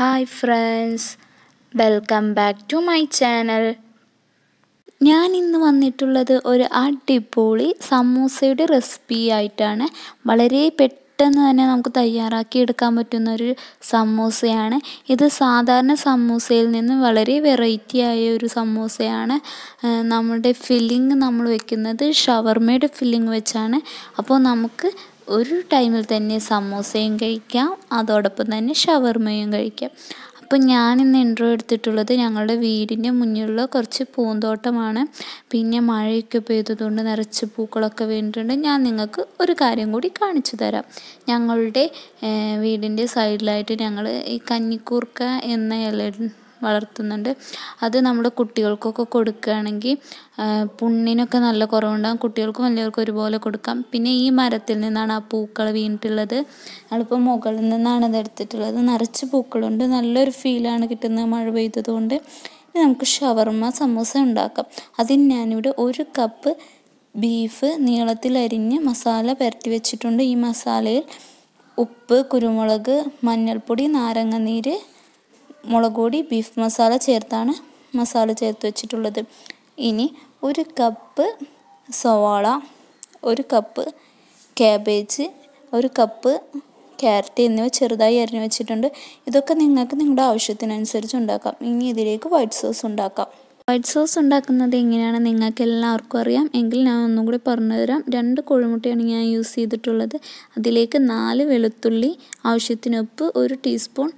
hi friends welcome back to my channel ഞാൻ ഇന്ന് വന്നിട്ടുള്ളത് ഒരു അടിപൊളി സമൂസയുടെ റെസിപ്പി ആയിട്ടാണ് വളരെ പെട്ടെന്ന് തന്നെ നമുക്ക് തയ്യാറാക്കി എടുക്കാൻ പറ്റുന്ന ഒരു സമൂസയാണ് ഇത് സാധാരണ സമൂസയിൽ നിന്ന് വളരെ വെറൈറ്റി ആയ ഒരു സമൂസയാണ് നമ്മുടെ ഫില്ലിങ് നമ്മൾ വെക്കുന്നത് ഷവർമയുടെ ഫില്ലിങ് വെച്ചാണ് അപ്പോൾ നമുക്ക് ഒരു ടൈമിൽ തന്നെ സമോസയും കഴിക്കാം അതോടൊപ്പം തന്നെ ഷവർമയും കഴിക്കാം അപ്പം ഇന്ന് ഇൻട്രോ എടുത്തിട്ടുള്ളത് ഞങ്ങളുടെ വീടിൻ്റെ മുന്നിലുള്ള കുറച്ച് പൂന്തോട്ടമാണ് പിന്നെ മഴയൊക്കെ പെയ്തതുകൊണ്ട് നിറച്ച് പൂക്കളൊക്കെ വീണിട്ടുണ്ട് ഞാൻ നിങ്ങൾക്ക് ഒരു കാര്യം കൂടി കാണിച്ചു തരാം ഞങ്ങളുടെ വീടിൻ്റെ സൈഡിലായിട്ട് ഞങ്ങൾ ഈ കഞ്ഞിക്കൂർക്ക എന്ന ഇല വളർത്തുന്നുണ്ട് അത് നമ്മുടെ കുട്ടികൾക്കൊക്കെ കൊടുക്കുകയാണെങ്കിൽ പുണ്ണിനൊക്കെ നല്ല കുറവുണ്ടാകും കുട്ടികൾക്കും വലിയവർക്കും ഒരുപോലെ കൊടുക്കാം പിന്നെ ഈ മരത്തിൽ നിന്നാണ് ആ പൂക്കൾ വീണിട്ടുള്ളത് നമ്മളിപ്പോൾ മുകളിൽ നിന്നാണ് അത് എടുത്തിട്ടുള്ളത് നിറച്ച് പൂക്കളുണ്ട് നല്ലൊരു ഫീലാണ് കിട്ടുന്നത് മഴ പെയ്തതുകൊണ്ട് നമുക്ക് ഷവർമ്മ സമൂസ ഉണ്ടാക്കാം അതിന് ഞാനിവിടെ ഒരു കപ്പ് ബീഫ് നീളത്തിൽ അരിഞ്ഞ് മസാല പരത്തി വെച്ചിട്ടുണ്ട് ഈ മസാലയിൽ ഉപ്പ് കുരുമുളക് മഞ്ഞൾപ്പൊടി നാരങ്ങ നീര് മുളക് പൊടി ബീഫ് മസാല ചേർത്താണ് മസാല ചേർത്ത് വെച്ചിട്ടുള്ളത് ഇനി ഒരു കപ്പ് സവാള ഒരു കപ്പ് ക്യാബേജ് ഒരു കപ്പ് ക്യാരറ്റ് എന്നിവ ചെറുതായി അരിഞ്ഞു വെച്ചിട്ടുണ്ട് ഇതൊക്കെ നിങ്ങൾക്ക് നിങ്ങളുടെ ആവശ്യത്തിനനുസരിച്ച് ഉണ്ടാക്കാം ഇനി ഇതിലേക്ക് വൈറ്റ് സോസ് ഉണ്ടാക്കാം വൈറ്റ് സോസ് ഉണ്ടാക്കുന്നത് എങ്ങനെയാണ് നിങ്ങൾക്ക് എല്ലാവർക്കും അറിയാം എങ്കിൽ ഞാൻ ഒന്നും കൂടി പറഞ്ഞുതരാം രണ്ട് കോഴിമുട്ടയാണ് ഞാൻ യൂസ് ചെയ്തിട്ടുള്ളത് അതിലേക്ക് നാല് വെളുത്തുള്ളി ആവശ്യത്തിന് ഉപ്പ് ഒരു ടീസ്പൂൺ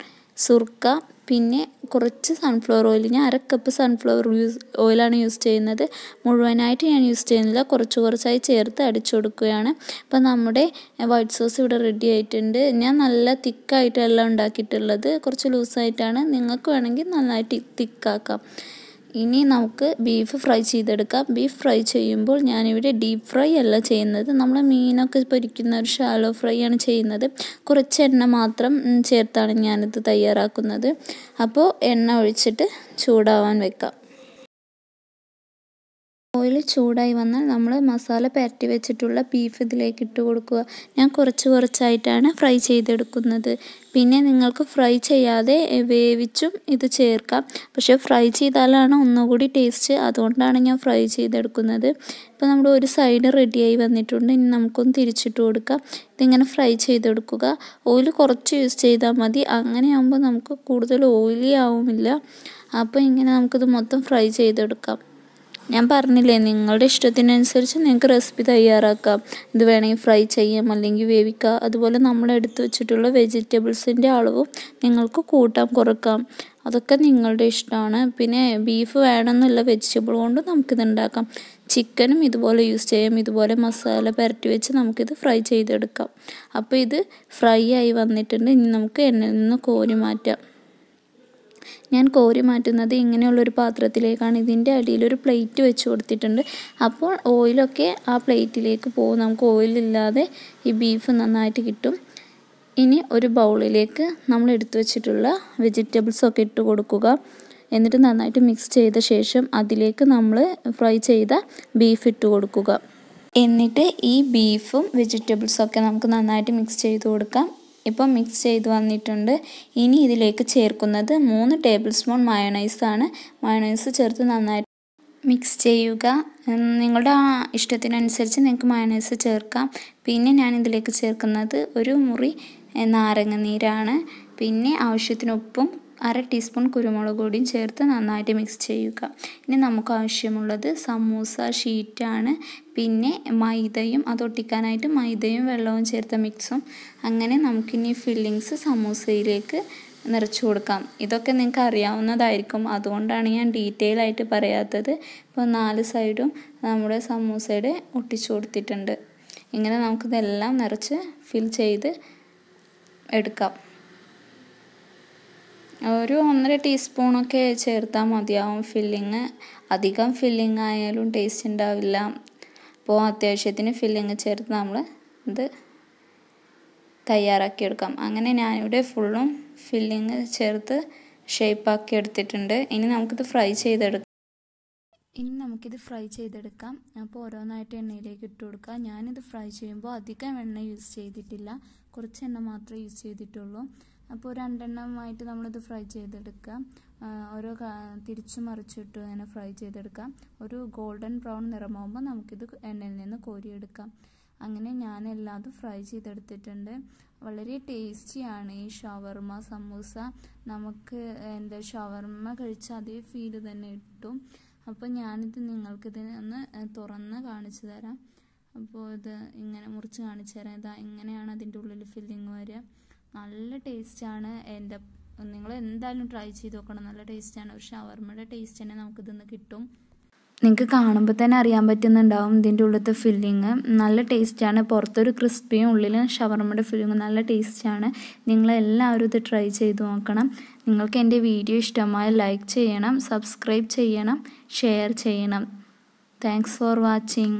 സുർക്ക പിന്നെ കുറച്ച് സൺഫ്ലവർ ഓയിൽ ഞാൻ അര കപ്പ് സൺഫ്ലവർ യൂസ് ഓയിലാണ് യൂസ് ചെയ്യുന്നത് മുഴുവനായിട്ട് ഞാൻ യൂസ് ചെയ്യുന്നില്ല കുറച്ച് കുറച്ചായി ചേർത്ത് അടിച്ചു കൊടുക്കുകയാണ് അപ്പോൾ നമ്മുടെ വൈറ്റ് സോസ് ഇവിടെ റെഡി ആയിട്ടുണ്ട് ഞാൻ നല്ല തിക്കായിട്ടല്ല ഉണ്ടാക്കിയിട്ടുള്ളത് കുറച്ച് ലൂസായിട്ടാണ് നിങ്ങൾക്ക് വേണമെങ്കിൽ നന്നായിട്ട് തിക്കാക്കാം ഇനി നമുക്ക് ബീഫ് ഫ്രൈ ചെയ്തെടുക്കാം ബീഫ് ഫ്രൈ ചെയ്യുമ്പോൾ ഞാനിവിടെ ഡീപ്പ് ഫ്രൈ അല്ല ചെയ്യുന്നത് നമ്മൾ മീനൊക്കെ പൊരിക്കുന്ന ഒരു ഷാലോ ഫ്രൈ ആണ് ചെയ്യുന്നത് കുറച്ച് എണ്ണ മാത്രം ചേർത്താണ് ഞാനിത് തയ്യാറാക്കുന്നത് അപ്പോൾ എണ്ണ ഒഴിച്ചിട്ട് ചൂടാവാൻ വെക്കാം ഓയിൽ ചൂടായി വന്നാൽ നമ്മൾ മസാല പുരട്ടി വെച്ചിട്ടുള്ള ബീഫ് ഇതിലേക്ക് ഇട്ട് കൊടുക്കുക ഞാൻ കുറച്ച് കുറച്ചായിട്ടാണ് ഫ്രൈ ചെയ്തെടുക്കുന്നത് പിന്നെ നിങ്ങൾക്ക് ഫ്രൈ ചെയ്യാതെ വേവിച്ചും ഇത് ചേർക്കാം പക്ഷേ ഫ്രൈ ചെയ്താലാണ് ഒന്നുകൂടി ടേസ്റ്റ് അതുകൊണ്ടാണ് ഞാൻ ഫ്രൈ ചെയ്തെടുക്കുന്നത് ഇപ്പോൾ നമ്മുടെ ഒരു സൈഡ് റെഡിയായി വന്നിട്ടുണ്ട് ഇനി നമുക്കൊന്ന് തിരിച്ചിട്ട് കൊടുക്കാം ഇതിങ്ങനെ ഫ്രൈ ചെയ്തെടുക്കുക ഓയിൽ കുറച്ച് യൂസ് ചെയ്താൽ മതി അങ്ങനെയാകുമ്പോൾ നമുക്ക് കൂടുതൽ ഓയിലി ആവുമില്ല അപ്പോൾ ഇങ്ങനെ നമുക്കിത് മൊത്തം ഫ്രൈ ചെയ്തെടുക്കാം ഞാൻ പറഞ്ഞില്ലേ നിങ്ങളുടെ ഇഷ്ടത്തിനനുസരിച്ച് നിങ്ങൾക്ക് റെസിപ്പി തയ്യാറാക്കാം ഇത് വേണമെങ്കിൽ ഫ്രൈ ചെയ്യാം അല്ലെങ്കിൽ വേവിക്കാം അതുപോലെ നമ്മൾ എടുത്തു വെച്ചിട്ടുള്ള വെജിറ്റബിൾസിൻ്റെ അളവും നിങ്ങൾക്ക് കൂട്ടാം കുറക്കാം അതൊക്കെ നിങ്ങളുടെ ഇഷ്ടമാണ് പിന്നെ ബീഫ് വേണമെന്നുള്ള വെജിറ്റബിൾ കൊണ്ട് നമുക്കിത് ഉണ്ടാക്കാം ചിക്കനും ഇതുപോലെ യൂസ് ചെയ്യാം ഇതുപോലെ മസാല പുരട്ടി വെച്ച് നമുക്കിത് ഫ്രൈ ചെയ്തെടുക്കാം അപ്പോൾ ഇത് ഫ്രൈ ആയി വന്നിട്ടുണ്ട് ഇനി നമുക്ക് എണ്ണയിൽ നിന്ന് കോരി മാറ്റാം ഞാൻ കോരി മാറ്റുന്നത് ഇങ്ങനെയുള്ളൊരു പാത്രത്തിലേക്കാണ് ഇതിൻ്റെ അടിയിൽ ഒരു പ്ലേറ്റ് വെച്ച് കൊടുത്തിട്ടുണ്ട് അപ്പോൾ ഓയിലൊക്കെ ആ പ്ലേറ്റിലേക്ക് പോകും നമുക്ക് ഓയിലില്ലാതെ ഈ ബീഫ് നന്നായിട്ട് കിട്ടും ഇനി ഒരു ബൗളിലേക്ക് നമ്മൾ എടുത്തു വെച്ചിട്ടുള്ള വെജിറ്റബിൾസൊക്കെ ഇട്ട് കൊടുക്കുക എന്നിട്ട് നന്നായിട്ട് മിക്സ് ചെയ്ത ശേഷം അതിലേക്ക് നമ്മൾ ഫ്രൈ ചെയ്ത ബീഫ് ഇട്ട് കൊടുക്കുക എന്നിട്ട് ഈ ബീഫും വെജിറ്റബിൾസൊക്കെ ഒക്കെ നമുക്ക് നന്നായിട്ട് മിക്സ് ചെയ്ത് കൊടുക്കാം ഇപ്പോൾ മിക്സ് ചെയ്ത് വന്നിട്ടുണ്ട് ഇനി ഇതിലേക്ക് ചേർക്കുന്നത് മൂന്ന് ടേബിൾ സ്പൂൺ മയണൈസാണ് മയണൈസ് ചേർത്ത് നന്നായിട്ട് മിക്സ് ചെയ്യുക നിങ്ങളുടെ ഇഷ്ടത്തിനനുസരിച്ച് നിങ്ങൾക്ക് മയണൈസ് ചേർക്കാം പിന്നെ ഞാൻ ഇതിലേക്ക് ചേർക്കുന്നത് ഒരു മുറി നാരങ്ങ നീരാണ് പിന്നെ ആവശ്യത്തിന് ഉപ്പും അര ടീസ്പൂൺ കുരുമുളക് പൊടിയും ചേർത്ത് നന്നായിട്ട് മിക്സ് ചെയ്യുക ഇനി നമുക്ക് ആവശ്യമുള്ളത് സമൂസ ഷീറ്റാണ് പിന്നെ മൈദയും അത് ഒട്ടിക്കാനായിട്ട് മൈദയും വെള്ളവും ചേർത്ത മിക്സും അങ്ങനെ നമുക്കിനി ഫില്ലിങ്സ് സമൂസയിലേക്ക് നിറച്ചു കൊടുക്കാം ഇതൊക്കെ നിങ്ങൾക്ക് അറിയാവുന്നതായിരിക്കും അതുകൊണ്ടാണ് ഞാൻ ഡീറ്റെയിൽ ആയിട്ട് പറയാത്തത് ഇപ്പോൾ നാല് സൈഡും നമ്മുടെ സമൂസയുടെ ഒട്ടിച്ചു കൊടുത്തിട്ടുണ്ട് ഇങ്ങനെ നമുക്കിതെല്ലാം നിറച്ച് ഫിൽ ചെയ്ത് എടുക്കാം ഒരു ഒന്നര ടീസ്പൂണൊക്കെ ചേർത്താൽ മതിയാവും ഫില്ലിങ് അധികം ഫില്ലിങ് ആയാലും ടേസ്റ്റ് ഉണ്ടാവില്ല അപ്പോൾ അത്യാവശ്യത്തിന് ഫില്ലിങ് ചേർത്ത് നമ്മൾ ഇത് തയ്യാറാക്കിയെടുക്കാം അങ്ങനെ ഞാനിവിടെ ഫുള്ളും ഫില്ലിങ് ചേർത്ത് ഷേപ്പാക്കി എടുത്തിട്ടുണ്ട് ഇനി നമുക്കിത് ഫ്രൈ ചെയ്തെടുക്കാം ഇനി നമുക്കിത് ഫ്രൈ ചെയ്തെടുക്കാം അപ്പോൾ ഓരോന്നായിട്ട് എണ്ണയിലേക്ക് ഇട്ട് കൊടുക്കാം ഞാനിത് ഫ്രൈ ചെയ്യുമ്പോൾ അധികം എണ്ണ യൂസ് ചെയ്തിട്ടില്ല കുറച്ച് എണ്ണ മാത്രമേ യൂസ് ചെയ്തിട്ടുള്ളൂ അപ്പോൾ രണ്ടെണ്ണമായിട്ട് നമ്മളിത് ഫ്രൈ ചെയ്തെടുക്കാം ഓരോ തിരിച്ചു മറിച്ചിട്ട് ഇങ്ങനെ ഫ്രൈ ചെയ്തെടുക്കാം ഒരു ഗോൾഡൻ ബ്രൗൺ നിറമാകുമ്പോൾ നമുക്കിത് എണ്ണയിൽ നിന്ന് കോരിയെടുക്കാം അങ്ങനെ ഞാൻ എല്ലാതും ഫ്രൈ ചെയ്തെടുത്തിട്ടുണ്ട് വളരെ ടേസ്റ്റിയാണ് ഈ ഷവർമ സമൂസ നമുക്ക് എന്താ ഷവർമ കഴിച്ച അതേ ഫീല് തന്നെ കിട്ടും അപ്പോൾ ഞാനിത് നിങ്ങൾക്കിതിന് ഒന്ന് തുറന്ന് കാണിച്ചു തരാം അപ്പോൾ ഇത് ഇങ്ങനെ മുറിച്ച് കാണിച്ചു തരാം ഇതാ ഇങ്ങനെയാണ് അതിൻ്റെ ഉള്ളിൽ ഫില്ലിങ് വരിക നല്ല ടേസ്റ്റാണ് എൻ്റെ നിങ്ങൾ എന്തായാലും ട്രൈ ചെയ്ത് നോക്കണം നല്ല ടേസ്റ്റാണ് ഒരു ഷവർമയുടെ ടേസ്റ്റ് തന്നെ ഇതിന്ന് കിട്ടും നിങ്ങൾക്ക് കാണുമ്പോൾ തന്നെ അറിയാൻ പറ്റുന്നുണ്ടാവും ഇതിൻ്റെ ഉള്ളിലത്തെ ഫില്ലിങ് നല്ല ടേസ്റ്റാണ് പുറത്തൊരു ക്രിസ്പിയും ഉള്ളിൽ ഷവർമ്മയുടെ ഫില്ലിങ്ങും നല്ല ടേസ്റ്റാണ് നിങ്ങളെല്ലാവരും ഇത് ട്രൈ ചെയ്ത് നോക്കണം നിങ്ങൾക്ക് എൻ്റെ വീഡിയോ ഇഷ്ടമായ ലൈക്ക് ചെയ്യണം സബ്സ്ക്രൈബ് ചെയ്യണം ഷെയർ ചെയ്യണം താങ്ക്സ് ഫോർ വാച്ചിങ്